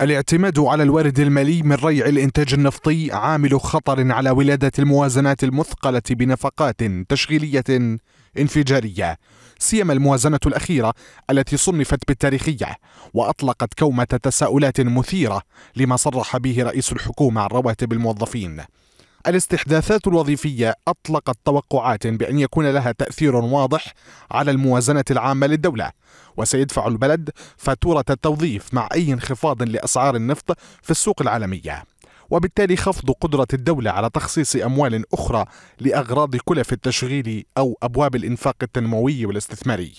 الاعتماد على الوارد المالي من ريع الانتاج النفطي عامل خطر على ولاده الموازنات المثقله بنفقات تشغيليه انفجاريه سيما الموازنه الاخيره التي صنفت بالتاريخيه واطلقت كومه تساؤلات مثيره لما صرح به رئيس الحكومه عن رواتب الموظفين الاستحداثات الوظيفية أطلقت توقعات بأن يكون لها تأثير واضح على الموازنة العامة للدولة وسيدفع البلد فاتورة التوظيف مع أي انخفاض لأسعار النفط في السوق العالمية وبالتالي خفض قدرة الدولة على تخصيص أموال أخرى لأغراض كلف التشغيل أو أبواب الإنفاق التنموي والاستثماري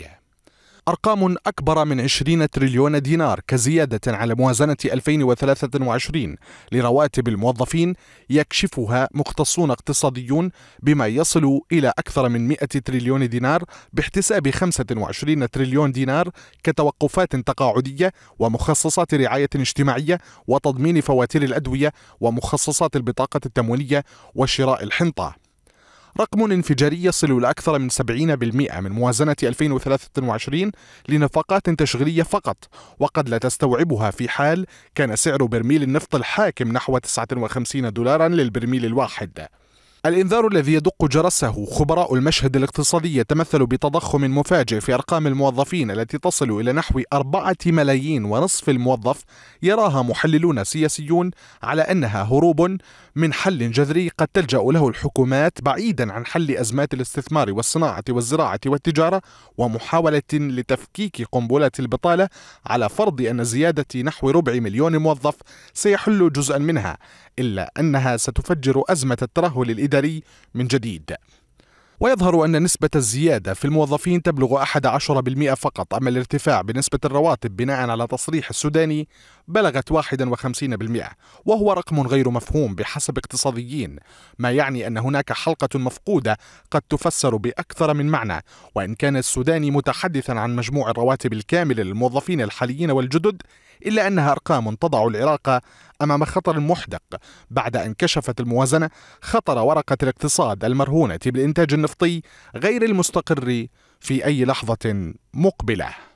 أرقام أكبر من 20 تريليون دينار كزيادة على موازنة 2023 لرواتب الموظفين يكشفها مختصون اقتصاديون بما يصل إلى أكثر من 100 تريليون دينار باحتساب 25 تريليون دينار كتوقفات تقاعدية ومخصصات رعاية اجتماعية وتضمين فواتير الأدوية ومخصصات البطاقة التمويلية وشراء الحنطة رقم انفجاري يصل إلى أكثر من 70% من موازنة 2023 لنفقات تشغيلية فقط وقد لا تستوعبها في حال كان سعر برميل النفط الحاكم نحو 59 دولارا للبرميل الواحد الإنذار الذي يدق جرسه خبراء المشهد الاقتصادي يتمثل بتضخم مفاجئ في أرقام الموظفين التي تصل إلى نحو أربعة ملايين ونصف الموظف يراها محللون سياسيون على أنها هروب من حل جذري قد تلجأ له الحكومات بعيدا عن حل أزمات الاستثمار والصناعة والزراعة والتجارة ومحاولة لتفكيك قنبلة البطالة على فرض أن زيادة نحو ربع مليون موظف سيحل جزءا منها إلا أنها ستفجر أزمة الترهل الإداري الإداري من جديد ويظهر أن نسبة الزيادة في الموظفين تبلغ 11% فقط أما الارتفاع بنسبة الرواتب بناء على تصريح السوداني بلغت 51% وهو رقم غير مفهوم بحسب اقتصاديين ما يعني أن هناك حلقة مفقودة قد تفسر بأكثر من معنى وإن كان السوداني متحدثا عن مجموع الرواتب الكامل للموظفين الحاليين والجدد إلا أنها أرقام تضع العراق أمام خطر محدق بعد أن كشفت الموازنة خطر ورقة الاقتصاد المرهونة بالإنتاج النفطي غير المستقر في أي لحظة مقبلة